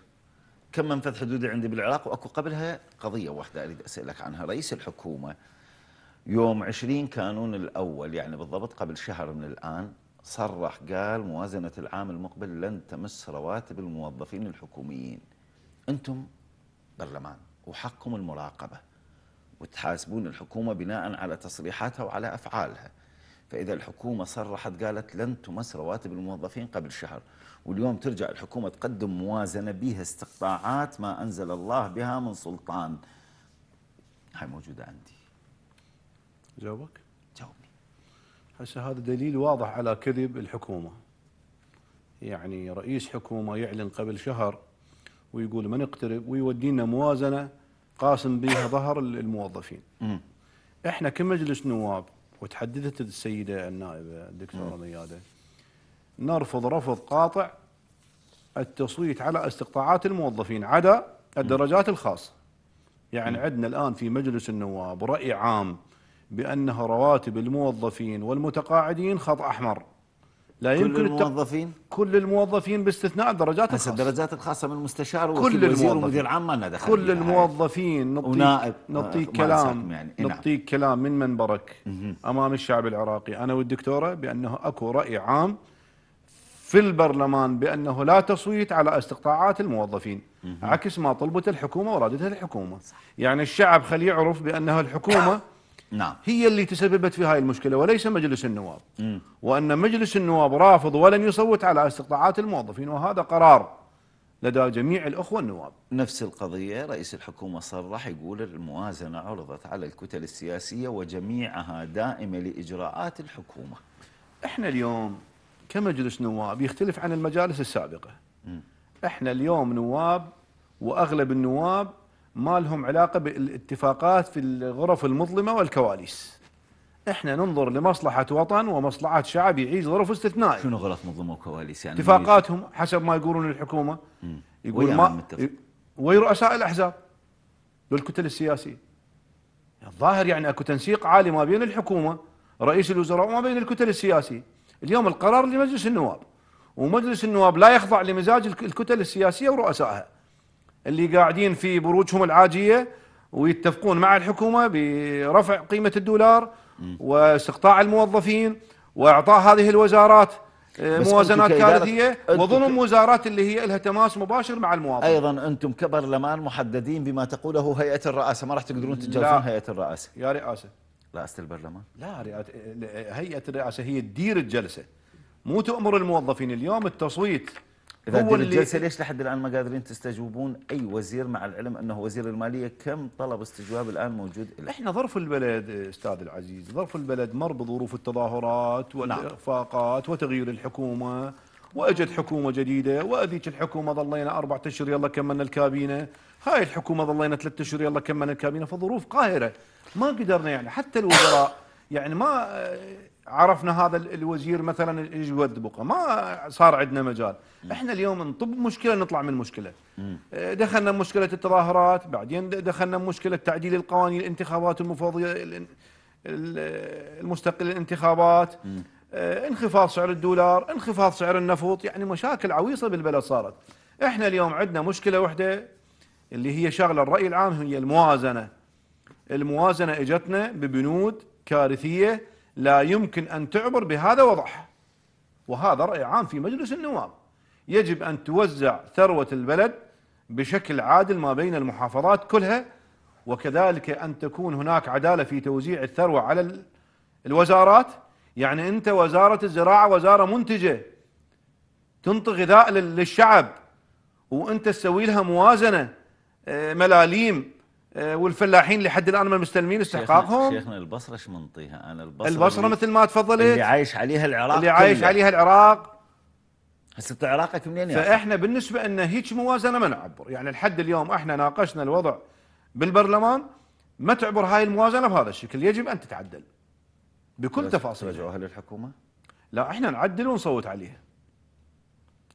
كم منفذ حدودي عندي بالعراق واكو قبلها قضيه واحده اريد اسالك عنها رئيس الحكومه يوم 20 كانون الأول يعني بالضبط قبل شهر من الآن صرح قال موازنة العام المقبل لن تمس رواتب الموظفين الحكوميين أنتم برلمان وحقكم المراقبة وتحاسبون الحكومة بناء على تصريحاتها وعلى أفعالها فإذا الحكومة صرحت قالت لن تمس رواتب الموظفين قبل شهر واليوم ترجع الحكومة تقدم موازنة بها استقطاعات ما أنزل الله بها من سلطان هاي موجودة عندي جاوبك؟ جاوبني هسه هذا دليل واضح على كذب الحكومه يعني رئيس حكومه يعلن قبل شهر ويقول من اقترب ويودينا موازنه قاسم بها ظهر الموظفين احنا كمجلس نواب وتحدثت السيده النائبه الدكتوره مياده نرفض رفض قاطع التصويت على استقطاعات الموظفين عدا الدرجات الخاصه يعني عندنا الان في مجلس النواب راي عام بأنها رواتب الموظفين والمتقاعدين خط أحمر لا كل يمكن الموظفين كل الموظفين باستثناء الدرجات الخاصة الدرجات الخاصة من المستشار كل الوزير ومدير عام ما دخل كل يعني. الموظفين آه، يعني. نعم. نعطيك نعطيك كلام يعني. نعطيك كلام من منبرك امام الشعب العراقي انا والدكتوره بانه اكو راي عام في البرلمان بانه لا تصويت على استقطاعات الموظفين عكس ما طلبت الحكومه ورادتها الحكومه يعني الشعب خليه يعرف بانه الحكومه *coughs* نعم هي اللي تسببت في هاي المشكلة وليس مجلس النواب م. وأن مجلس النواب رافض ولن يصوت على استقطاعات الموظفين وهذا قرار لدى جميع الأخوة النواب نفس القضية رئيس الحكومة صرح يقول الموازنة عرضت على الكتل السياسية وجميعها دائمة لإجراءات الحكومة احنا اليوم كمجلس نواب يختلف عن المجالس السابقة م. احنا اليوم نواب وأغلب النواب ما لهم علاقة بالاتفاقات في الغرف المظلمة والكواليس احنا ننظر لمصلحة وطن ومصلحة شعب يعيش ظرف استثنائي شنو غرف مظلمة وكواليس يعني اتفاقاتهم حسب ما يقولون الحكومة يقول ما ورؤساء الاحزاب للكتل السياسية الظاهر يعني اكو تنسيق عالي ما بين الحكومة رئيس الوزراء وما بين الكتل السياسية اليوم القرار لمجلس النواب ومجلس النواب لا يخضع لمزاج الكتل السياسية ورؤسائها اللي قاعدين في بروجهم العاجيه ويتفقون مع الحكومه برفع قيمه الدولار واستقطاع الموظفين واعطاء هذه الوزارات آه، موازنات كارثيه وظلم وزارات اللي هي لها تماس مباشر مع المواطن ايضا انتم كبرلمان محددين بما تقوله هيئه الرئاسه ما راح تقدرون تتجاوزون هيئه الرئاسه يا رئاسه رئاسه البرلمان لا رئاسه هيئه الرئاسه هي تدير الجلسه مو تؤمر الموظفين اليوم التصويت اذا هو اللي الجلسه ليش لحد الان ما قادرين تستجوبون اي وزير مع العلم انه وزير الماليه كم طلب استجواب الان موجود إليه؟ احنا ظرف البلد استاذ العزيز ظرف البلد مر بظروف التظاهرات نعم. والاخفاقات وتغيير الحكومه واجت حكومه جديده واذيك الحكومه ظلينا اربع اشهر يلا كملنا الكابينه هاي الحكومه ظلينا ثلاث اشهر يلا كملنا الكابينه فظروف قاهره ما قدرنا يعني حتى الوزراء يعني ما عرفنا هذا الوزير مثلا يود بقى ما صار عندنا مجال م. احنا اليوم نطب مشكله نطلع من مشكله م. آه، دخلنا مشكله التظاهرات بعدين دخلنا مشكله تعديل القوانين الانتخابات المفوضيه المستقله الانتخابات م. آه، انخفاض سعر الدولار انخفاض سعر النفط يعني مشاكل عويصه بالبلد صارت احنا اليوم عندنا مشكله واحده اللي هي شغله الراي العام هي الموازنه الموازنه اجتنا ببنود كارثيه لا يمكن أن تعبر بهذا وضعها وهذا رأي عام في مجلس النواب يجب أن توزع ثروة البلد بشكل عادل ما بين المحافظات كلها وكذلك أن تكون هناك عدالة في توزيع الثروة على الوزارات يعني أنت وزارة الزراعة وزارة منتجة تنطي غذاء للشعب وأنت تسوي لها موازنة آه، ملاليم آه، والفلاحين لحد الان ما مستلمين استحقاقهم شيخنا البصره ايش منطيها انا البصره البصره مثل ما تفضلت اللي عايش عليها العراق اللي عايش كله. عليها العراق هسه عراقك منين فاحنا بالنسبه ان هيك موازنه ما نعبر يعني لحد اليوم احنا ناقشنا الوضع بالبرلمان ما تعبر هاي الموازنه بهذا الشكل يجب ان تتعدل بكل تفاصيلها رجعوها للحكومه لا احنا نعدل ونصوت عليها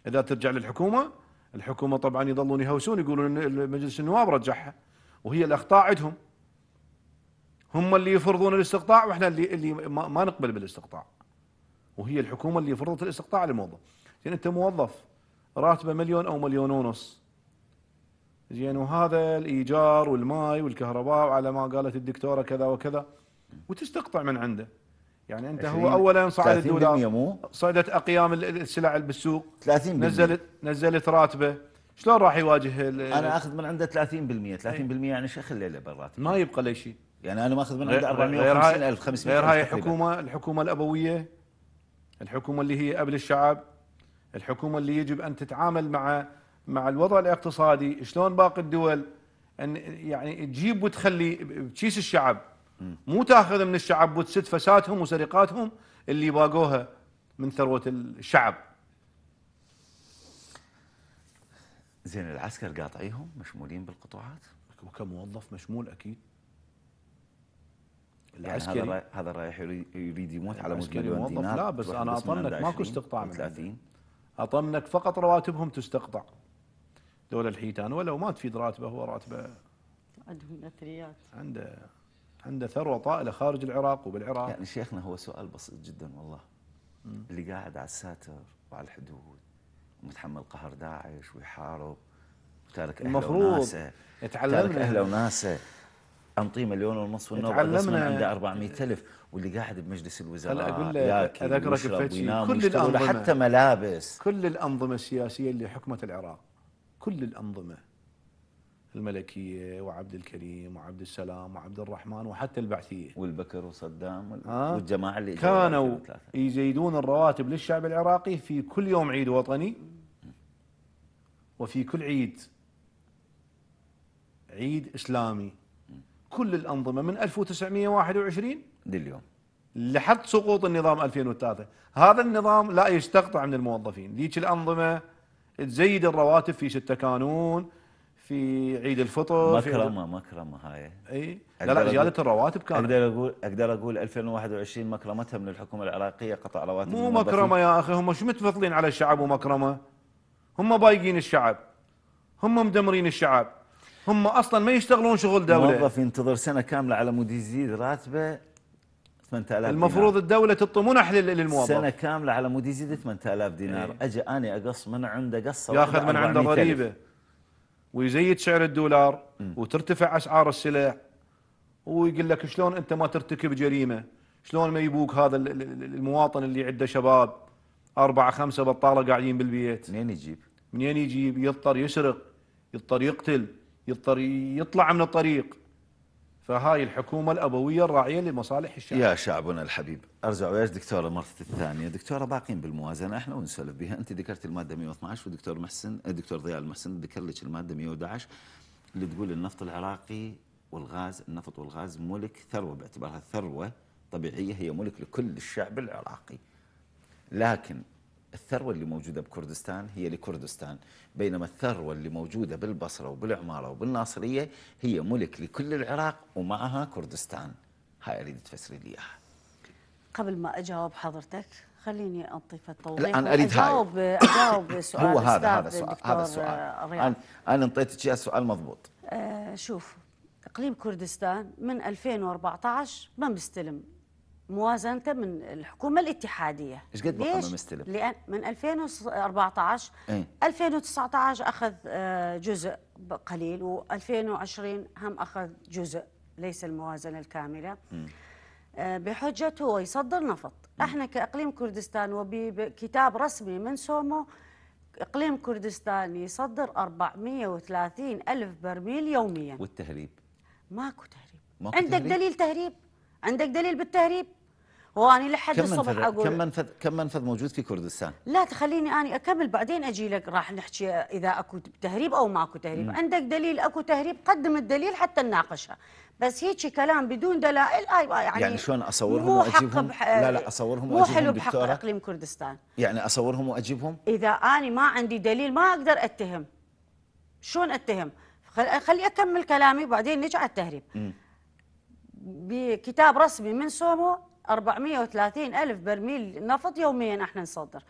اذا ترجع للحكومه الحكومه طبعا يظلون يهوسون يقولون مجلس النواب رجعها وهي الاخطاء عندهم هم اللي يفرضون الاستقطاع واحنا اللي اللي ما, نقبل بالاستقطاع وهي الحكومه اللي فرضت الاستقطاع للموظف زين انت موظف راتبه مليون او مليون ونص زين وهذا الايجار والماي والكهرباء وعلى ما قالت الدكتوره كذا وكذا وتستقطع من عنده يعني انت هو اولا صعد الدولار صعدت اقيام السلع بالسوق 30 نزلت نزلت راتبه شلون راح يواجه انا اخذ من عنده 30% 30% يعني اخلي الليله براتي ما يبقى لي شيء يعني انا ماخذ من عنده 450000 الف 500 غير هاي الحكومه الحكومه الابويه الحكومه اللي هي قبل الشعب الحكومه اللي يجب ان تتعامل مع مع الوضع الاقتصادي شلون باقي الدول ان يعني تجيب وتخلي بكيس الشعب مو تاخذ من الشعب وتسد فسادهم وسرقاتهم اللي باقوها من ثروه الشعب زين العسكر قاطعيهم مشمولين بالقطوعات؟ وكموظف مشمول اكيد العسكري يعني هذا هذا رايح يريد يموت على مليون موظف لا بس انا اطمنك ماكو استقطاع من 30 اطمنك فقط رواتبهم تستقطع دول الحيتان ولو ما تفيد راتبه هو راتبه عندهم اثريات عنده عنده ثروه طائله خارج العراق وبالعراق يعني شيخنا هو سؤال بسيط جدا والله اللي قاعد على الساتر وعلى الحدود متحمل قهر داعش ويحارب وتارك اهله وناسه تارك اهله وناسه انطيه مليون ونص والنوبة بس من عنده ألف واللي قاعد بمجلس الوزراء هلا اقول لك اذكرك بفتشي كل الانظمه حتى ملابس كل الانظمه السياسيه اللي حكمت العراق كل الانظمه الملكيه وعبد الكريم وعبد السلام وعبد الرحمن وحتى البعثيه والبكر وصدام والجماعه اللي كانوا يزيدون الرواتب للشعب العراقي في كل يوم عيد وطني وفي كل عيد عيد اسلامي كل الانظمه من 1921 لليوم لحد سقوط النظام 2003 هذا النظام لا يستقطع من الموظفين ذيك الانظمه تزيد الرواتب في ستة كانون في عيد الفطر مكرمه مكرمه هاي اي لا لا زياده الرواتب كانت اقدر اقول اقدر اقول 2021 مكرمتها من الحكومه العراقيه قطع رواتب مو مكرمه يا اخي هم شو متفضلين على الشعب ومكرمه هم بايقين الشعب هم مدمرين الشعب هم اصلا ما يشتغلون شغل دوله موظف ينتظر سنه كامله على مود يزيد راتبه 8000 المفروض دينار. الدوله منح للموظف سنه كامله على مود يزيد 8000 دينار اجي اني اقص من عنده قصه ياخذ من عنده ضريبه ويزيد سعر الدولار وترتفع اسعار السلع ويقول لك شلون انت ما ترتكب جريمه شلون ما يبوك هذا المواطن اللي عنده شباب أربعة خمسة بطالة قاعدين بالبيت منين يجيب منين يجيب يضطر يسرق يضطر يقتل يضطر يطلع من الطريق فهاي الحكومة الأبوية الراعية لمصالح الشعب يا شعبنا الحبيب أرجع وياك دكتورة مرة الثانية دكتورة باقين بالموازنة احنا ونسولف بها أنت ذكرت المادة 112 ودكتور محسن الدكتور ضياء المحسن ذكر لك المادة 111 اللي تقول النفط العراقي والغاز النفط والغاز ملك ثروة باعتبارها ثروة طبيعية هي ملك لكل الشعب العراقي لكن الثروة اللي موجودة بكردستان هي لكردستان بينما الثروة اللي موجودة بالبصرة وبالعمارة وبالناصرية هي ملك لكل العراق ومعها كردستان هاي أريد تفسري لي إياها قبل ما أجاوب حضرتك خليني فتوضيح التوضيح الآن أريد أجاوب, هاي. أجاوب سؤال هو هذا هذا السؤال هذا السؤال أنا أنا أنطيتك إياه سؤال مضبوط آه شوف إقليم كردستان من 2014 ما مستلم موازنه من الحكومه الاتحاديه ايش قد بقى مستلم؟ لان من 2014 ايه؟ 2019 اخذ آه، جزء قليل و2020 هم اخذ جزء ليس الموازنه الكامله م. آه، بحجه هو يصدر نفط احنا كاقليم كردستان وبكتاب رسمي من سومو اقليم كردستان يصدر 430 الف برميل يوميا والتهريب ماكو تهريب ماكو عندك تهريب؟ دليل تهريب عندك دليل بالتهريب هو أنا لحد كم الصبح منفذ أقول كم منفذ كم منفذ موجود في كردستان؟ لا تخليني أنا أكمل بعدين أجي لك راح نحكي إذا أكو تهريب أو ماكو تهريب، مم. عندك دليل أكو تهريب قدم الدليل حتى نناقشها، بس هيك كلام بدون دلائل آي آه، آه، يعني يعني شلون أصورهم مو وأجيبهم؟ لا لا أصورهم واجيبهم مو حلو بحق إقليم كردستان يعني أصورهم وأجيبهم؟ إذا أنا ما عندي دليل ما أقدر أتهم شلون أتهم؟ خلي أكمل كلامي وبعدين نجي على التهريب. مم. بكتاب رسمي من سومو 430 ألف برميل نفط يوميا احنا نصدر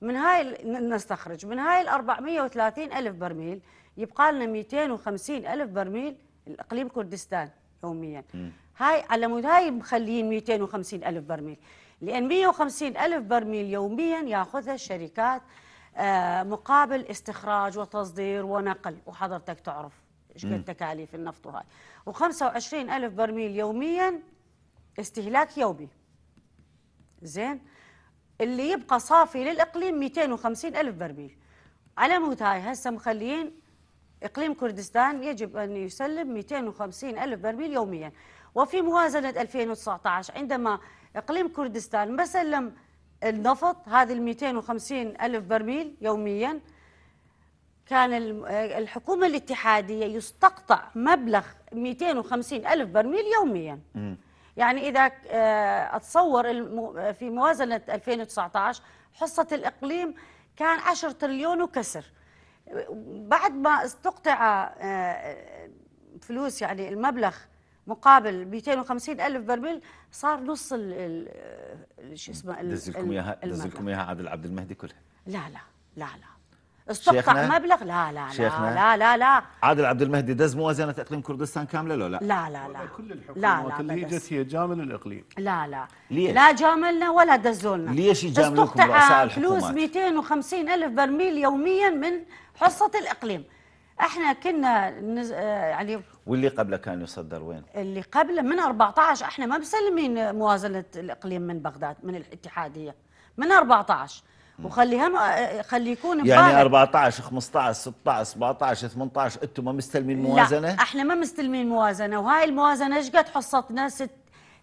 من هاي نستخرج من هاي ال 430 ألف برميل يبقى لنا 250 ألف برميل الإقليم كردستان يوميا هاي على مود هاي مخليين 250 ألف برميل لأن 150 ألف برميل يوميا ياخذها الشركات آه، مقابل استخراج وتصدير ونقل وحضرتك تعرف ايش تكاليف النفط وهاي و25 ألف برميل يوميا استهلاك يومي زين اللي يبقى صافي للاقليم 250 الف برميل على مود هاي هسه مخليين اقليم كردستان يجب ان يسلم 250 الف برميل يوميا وفي موازنه 2019 عندما اقليم كردستان ما سلم النفط هذه ال 250 الف برميل يوميا كان الحكومه الاتحاديه يستقطع مبلغ 250 الف برميل يوميا م. يعني إذا آه، أتصور في موازنة 2019 حصة الإقليم كان 10 تريليون وكسر بعد ما استقطع آه، فلوس يعني المبلغ مقابل 250 ألف برميل صار نص ال شو اسمه دزلكم اياها دزلكم اياها عادل عبد المهدي كلها لا لا لا لا استقطع مبلغ لا لا لا لا لا لا عادل عبد المهدي دز موازنه اقليم كردستان كامله لو لا لا لا لا كل الحكومات اللي جت هي جامل الاقليم لا لا ليش؟ لا جاملنا ولا دزولنا ليش يجاملكم رؤساء الحكومات فلوس 250 الف برميل يوميا من حصه الاقليم احنا كنا نز... آه، يعني واللي قبله كان يصدر وين؟ اللي قبله من 14 احنا ما مسلمين موازنه الاقليم من بغداد من الاتحاديه من 14 وخليها خلي يكون يعني 14 15 16 17 18 انتم ما مستلمين موازنه لا احنا ما مستلمين موازنه وهاي الموازنه ايش قد حصتنا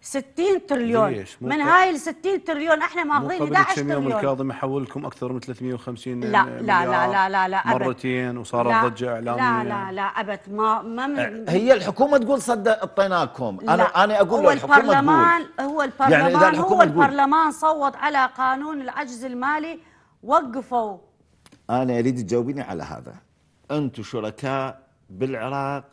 60 تريليون ليش؟ من هاي ال 60 تريليون احنا ماخذين 11 تريليون يوم الكاظم يحول لكم اكثر من 350 لا لا لا لا لا, لا أبد مرتين وصارت ضجه اعلاميه لا لا لا ابد ما ما أه، هي الحكومه تقول صدقناكم انا انا اقول هو الحكومه البرلمان تقول هو البرلمان يعني إذا هو البرلمان صوت على قانون العجز المالي وقفوا انا اريد تجاوبيني على هذا انتم شركاء بالعراق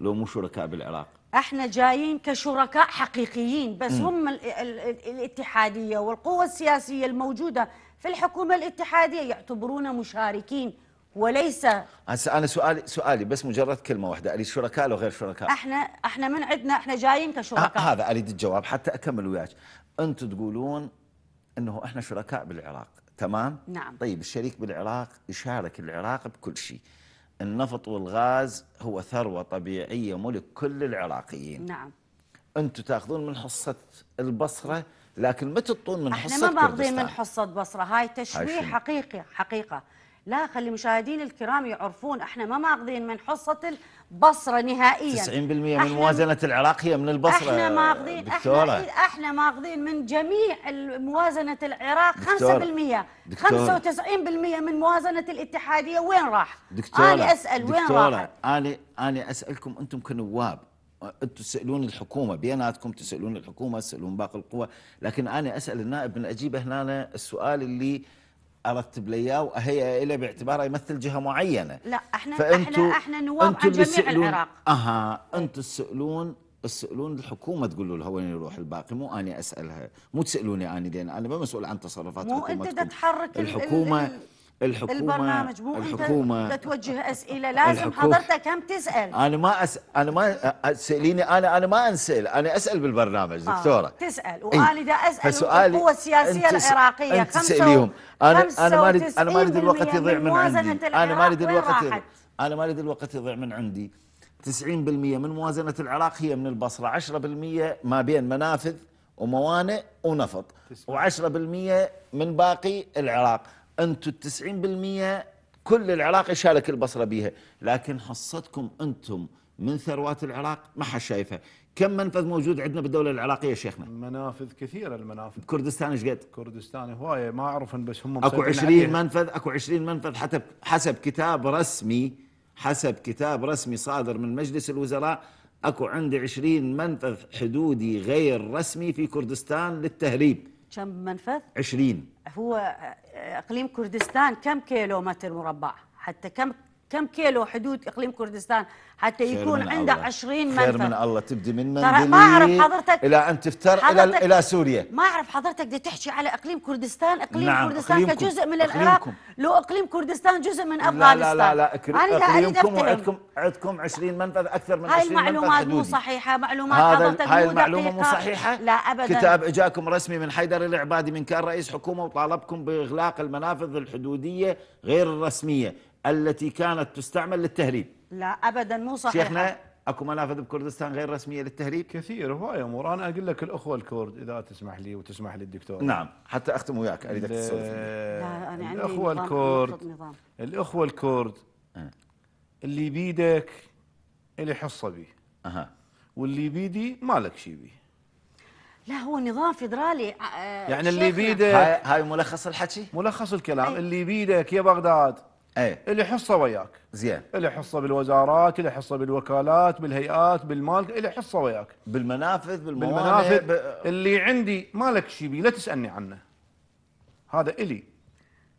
لو مو شركاء بالعراق احنا جايين كشركاء حقيقيين بس م. هم الاتحاديه والقوى السياسيه الموجوده في الحكومه الاتحاديه يعتبرون مشاركين وليس هسه انا سؤالي سؤالي بس مجرد كلمه واحده اريد شركاء لو غير شركاء احنا احنا من عندنا احنا جايين كشركاء آه هذا اريد الجواب حتى اكمل وياك انتم تقولون انه احنا شركاء بالعراق تمام نعم طيب الشريك بالعراق يشارك العراق بكل شيء النفط والغاز هو ثروة طبيعية ملك كل العراقيين نعم أنتم تاخذون من حصة البصرة لكن ما تطون من حصة احنا ما باخذين من حصة بصرة هاي تشويه حقيقي حقيقة لا خلي مشاهدين الكرام يعرفون احنا ما ماخذين من حصة بصره نهائيا 90% من موازنه العراق هي من البصره احنا ماخذين احنا احنا ماخذين من جميع موازنه العراق دكتورة 5% دكتورة 95% من موازنه الاتحاديه وين راح؟ دكتورة انا اسال دكتورة وين راح؟ انا انا اسالكم انتم كنواب انتم تسالون الحكومه بيناتكم تسالون الحكومه تسالون باقي القوى لكن انا اسال النائب من اجيب هنا السؤال اللي ارتب لي اياه واهيئ له باعتباره يمثل جهه معينه لا احنا فأنتو احنا احنا نواب عن جميع العراق اها انتم تسالون تسالون الحكومه تقولوا لها وين يروح الباقي مو اني اسالها مو تسالوني اني لان انا ما مسؤول عن تصرفات مو انت تحرك الحكومه الحكومة البرنامج مو الحكومة انت توجه اسئله لازم حضرتك هم تسال انا ما أس... انا ما تسأليني انا انا ما انسال انا اسال بالبرنامج آه، دكتوره آه. تسال إيه. وانا إيه؟ دا اسال القوه السياسيه انت العراقيه انت تساليهم انا انا ما اريد انا ما اريد الوقت يضيع من عندي انا ما اريد الوقت يضيع انا ما اريد الوقت يضيع من عندي 90% من موازنه العراق هي من البصره 10% ما بين منافذ وموانئ ونفط و10% من باقي العراق انتم 90% كل العراق شارك البصره بيها لكن حصتكم انتم من ثروات العراق ما حد شايفها كم منفذ موجود عندنا بالدوله العراقيه شيخنا منافذ كثيره المنافذ كردستان ايش قد كردستان هوايه ما اعرفن بس هم اكو 20 منفذ اكو 20 منفذ حتى حسب كتاب رسمي حسب كتاب رسمي صادر من مجلس الوزراء اكو عندي 20 منفذ حدودي غير رسمي في كردستان للتهريب كم منفذ 20 هو اقليم كردستان كم كيلومتر مربع حتى كم كم كيلو حدود اقليم كردستان حتى يكون عنده 20 منفذ خير من الله تبدي من منزلي ما اعرف حضرتك الى ان تفتر الى الى سوريا ما اعرف حضرتك بدي تحكي على اقليم كردستان اقليم نعم كردستان أقليمكم. كجزء من العراق لو اقليم كردستان جزء من افغانستان لا لا لا, لا. اقليمكم وعندكم عندكم 20 منفذ اكثر من 20 منفذ هاي المعلومات مو صحيحه معلومات هذا هاي المعلومه مو صحيحه لا ابدا كتاب اجاكم رسمي من حيدر العبادي من كان رئيس حكومه وطالبكم باغلاق المنافذ الحدوديه غير الرسميه التي كانت تستعمل للتهريب لا ابدا مو صحيح شيخنا اكو منافذ بكردستان غير رسميه للتهريب كثير هواي امور انا اقول لك الاخوه الكرد اذا تسمح لي وتسمح لي الدكتور نعم حتى اختم وياك اريدك تسولف لا انا عندي الاخوه الكرد الاخوه الكرد أه. اللي بيدك اللي حصه بيه اها واللي بيدي ما لك شيء بيه لا هو نظام فيدرالي يعني اللي بيدك هاي, هاي ملخص الحكي ملخص الكلام أي. اللي بيدك يا بغداد أي. اللي حصه وياك زين اللي حصه بالوزارات اللي حصه بالوكالات بالهيئات بالمال اللي حصه وياك بالمنافذ بالمنافذ ب... اللي عندي مالك شي بي لا تسالني عنه هذا الي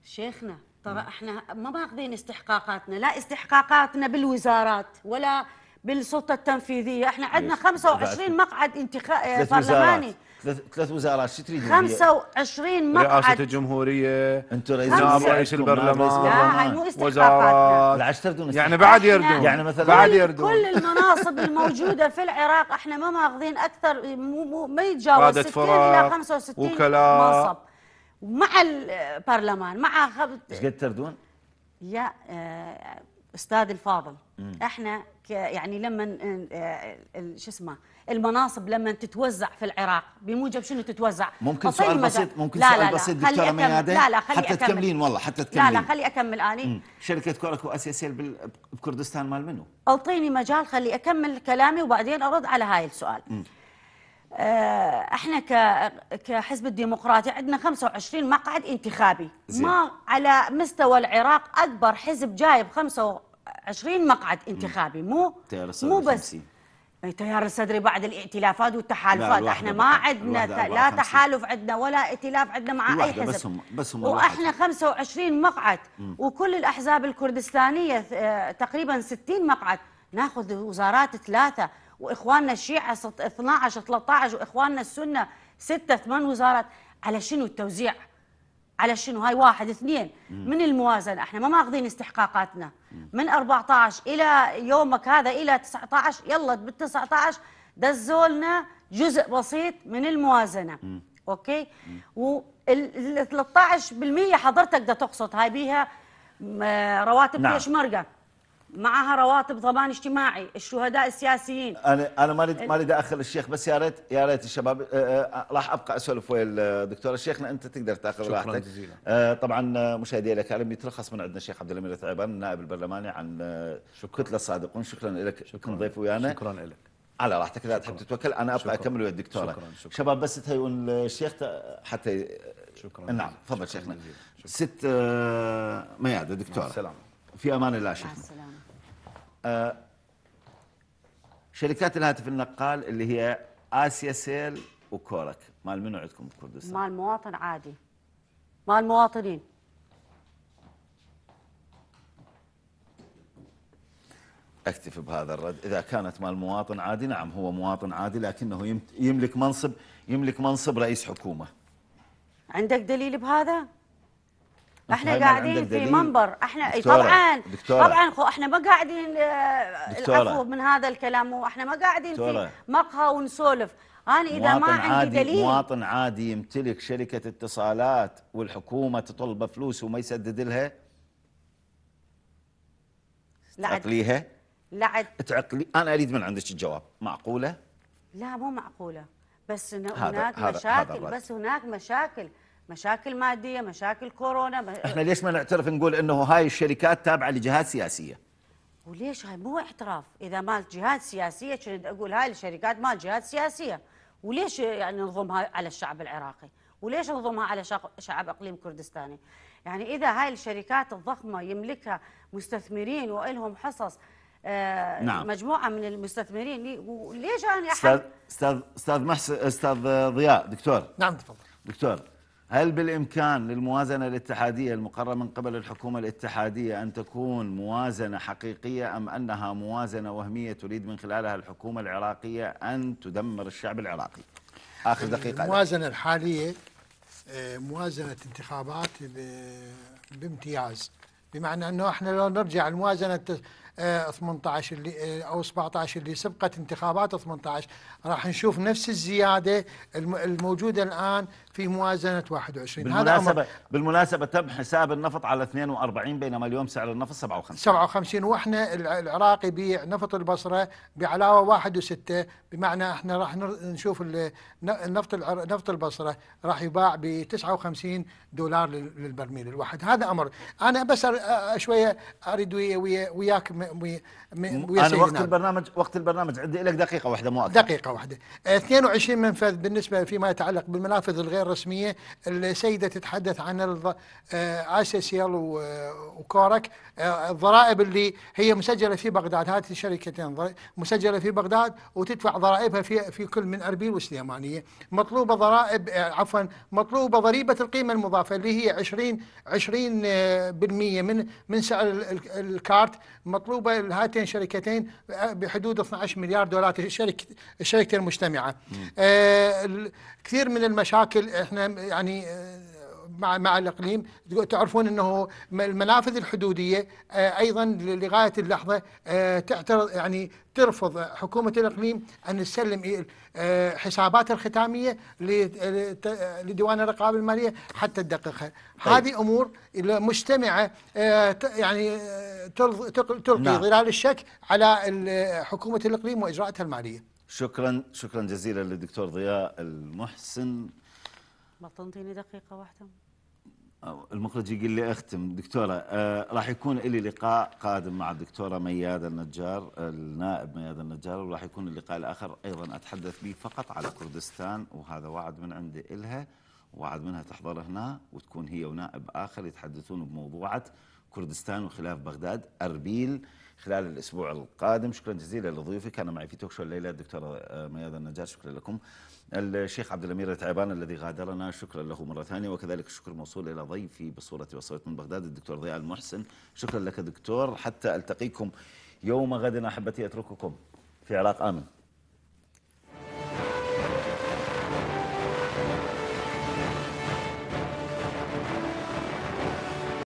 شيخنا ترى احنا ما باخذين استحقاقاتنا لا استحقاقاتنا بالوزارات ولا بالسلطه التنفيذيه احنا عندنا 25 مقعد انتخابي آه، برلماني ثلاث وزارات شو تريدون 25 مقعد رئاسة الجمهورية انتم رئيس نائب رئيس البرلمان آه، وزارات استحقاقات يعني بعد يردون يعني مثلا بعد يردون كل المناصب الموجودة في العراق احنا ما ماخذين اكثر مو ما يتجاوز 60 الى 65 وكلاء منصب مع البرلمان مع ايش قد تردون؟ يا آه استاذ الفاضل مم. احنا يعني لما آه، شو اسمه المناصب لما تتوزع في العراق بموجب شنو تتوزع ممكن سؤال بسيط ممكن سؤال بسيط دكتوره ميادة لا لا حتى أكمل. تكملين والله حتى تكملين لا لا خلي اكمل اني شركه كوركو اساسيال بكردستان مال منو اعطيني مجال خلي اكمل كلامي وبعدين ارد على هاي السؤال مم. آه، احنا كحزب الديمقراطي عندنا 25 مقعد انتخابي زي. ما على مستوى العراق اكبر حزب جايب 25 20 مقعد انتخابي مو مو بس تيار الصدري بعد الائتلافات والتحالفات احنا ما عندنا لا تحالف عندنا ولا ائتلاف عندنا مع اي حزب بس هم بس هم واحنا 25 مقعد وكل الاحزاب الكردستانيه آه، تقريبا 60 مقعد ناخذ وزارات ثلاثه واخواننا الشيعه 12 13 واخواننا السنه 6 8 وزارات على شنو التوزيع؟ على شنو هاي واحد اثنين مم. من الموازنة احنا ما ماخذين استحقاقاتنا مم. من 14 إلى يومك هذا إلى 19 يلا بال 19 دزولنا جزء بسيط من الموازنة مم. أوكي وال 13% حضرتك ده تقصد هاي بيها آه، رواتب نعم. مرقة معها رواتب ضمان اجتماعي الشهداء السياسيين انا انا ما اريد ما اريد اخر الشيخ بس يا ريت يا ريت الشباب أه، أه، راح ابقى اسولف ويا الدكتوره شيخنا انت تقدر تاخذ راحتك جزيلا. أه، طبعا مشاهدي الاكاديمي ترخص من عندنا الشيخ عبد الامير ثعبان النائب البرلماني عن كتله الصادقون شكرا لك شكرا ضيف ويانا شكرا لك على راحتك اذا تحب تتوكل انا ابقى اكمل ويا الدكتوره شكرا شكرا شباب بس تهيئون الشيخ حتى شكرا نعم تفضل شيخنا ست ميادة دكتوره في امان الله شيخنا مع السلامه آه، شركات الهاتف النقال اللي هي اسيا سيل وكورك مال منو عندكم بكردستان؟ مال مواطن عادي مال مواطنين اكتفي بهذا الرد اذا كانت مال مواطن عادي نعم هو مواطن عادي لكنه يملك منصب يملك منصب رئيس حكومه عندك دليل بهذا احنا قاعدين في منبر احنا دكتورة. طبعا دكتورة. طبعا خو احنا ما قاعدين آه، العفو من هذا الكلام واحنا ما قاعدين دكتورة. في مقهى ونسولف انا اذا ما عندي دليل مواطن عادي يمتلك شركه اتصالات والحكومه تطلب فلوس وما يسدد لها تعقليها لعد تعقلي انا اريد من عندك الجواب معقوله لا مو معقوله بس هناك هذا مشاكل هذا بس هناك مشاكل مشاكل ماديه مشاكل كورونا مش... احنا ليش ما نعترف نقول انه هاي الشركات تابعه لجهات سياسيه وليش هاي مو اعتراف اذا مال جهات سياسيه كنت اقول هاي الشركات مال جهات سياسيه وليش يعني نظمها على الشعب العراقي وليش نظمها على شعب اقليم كردستاني يعني اذا هاي الشركات الضخمه يملكها مستثمرين والهم حصص آه نعم. مجموعه من المستثمرين وليش انا استاذ استاذ استاذ محسن استاذ ضياء دكتور نعم تفضل دكتور هل بالإمكان للموازنة الاتحادية المقررة من قبل الحكومة الاتحادية أن تكون موازنة حقيقية أم أنها موازنة وهمية تريد من خلالها الحكومة العراقية أن تدمر الشعب العراقي آخر دقيقة الموازنة الحالية آه، موازنة انتخابات بامتياز بمعنى أنه إحنا لو نرجع الموازنة 18 آه، اللي آه، أو 17 اللي سبقت انتخابات 18 راح نشوف نفس الزياده الموجوده الان في موازنه 21 بالمناسبه هذا أمر بالمناسبه تم حساب النفط على 42 بينما اليوم سعر النفط 57 57 واحنا العراق يبيع نفط البصره بعلاوه 1 و6 بمعنى احنا راح نشوف النفط نفط البصره راح يباع ب 59 دولار للبرميل الواحد هذا امر انا بس شويه اريد وياك ويا, ويا, ويا انا وقت البرنامج وقت البرنامج عندي لك دقيقه واحده اكثر دقيقه واحدة 22 منفذ بالنسبة فيما يتعلق بالمنافذ الغير رسمية السيدة تتحدث عن آه، اسيسيال وكورك آه، آه، الضرائب اللي هي مسجلة في بغداد هذه الشركتين مسجلة في بغداد وتدفع ضرائبها في في كل من اربيل وسليمانية مطلوبة ضرائب عفوا مطلوبة ضريبة القيمة المضافة اللي هي 20 20% من من سعر الكارت مطلوبة لهاتين الشركتين بحدود 12 مليار دولار الشركة البيئة المجتمعة آه، كثير من المشاكل احنا يعني آه، مع مع الاقليم تعرفون انه المنافذ الحدوديه آه، ايضا لغايه اللحظه تعترض يعني ترفض حكومه الاقليم ان تسلم حساباتها الختاميه لديوان الرقابه الماليه حتى تدققها، طيب. هذه امور مجتمعه يعني تلقي نعم. ظلال الشك على حكومه الاقليم واجراءاتها الماليه. شكرا شكرا جزيلا للدكتور ضياء المحسن ما تنطيني دقيقة واحدة المخرج يقول لي اختم دكتوره آه راح يكون لي لقاء قادم مع الدكتوره مياد النجار النائب مياد النجار وراح يكون اللقاء الاخر ايضا اتحدث به فقط على كردستان وهذا وعد من عندي الها وعد منها تحضر هنا وتكون هي ونائب اخر يتحدثون بموضوعه كردستان وخلاف بغداد اربيل خلال الأسبوع القادم شكرا جزيلا لضيوفي كان معي في توكشو الليلة الدكتور مياد النجار شكرا لكم الشيخ عبد الأمير التعبان الذي غادرنا شكرا له مرة ثانية وكذلك الشكر موصول إلى ضيفي بصورة وصوت من بغداد الدكتور ضياء المحسن شكرا لك دكتور حتى ألتقيكم يوم غد أحبتي أترككم في عراق آمن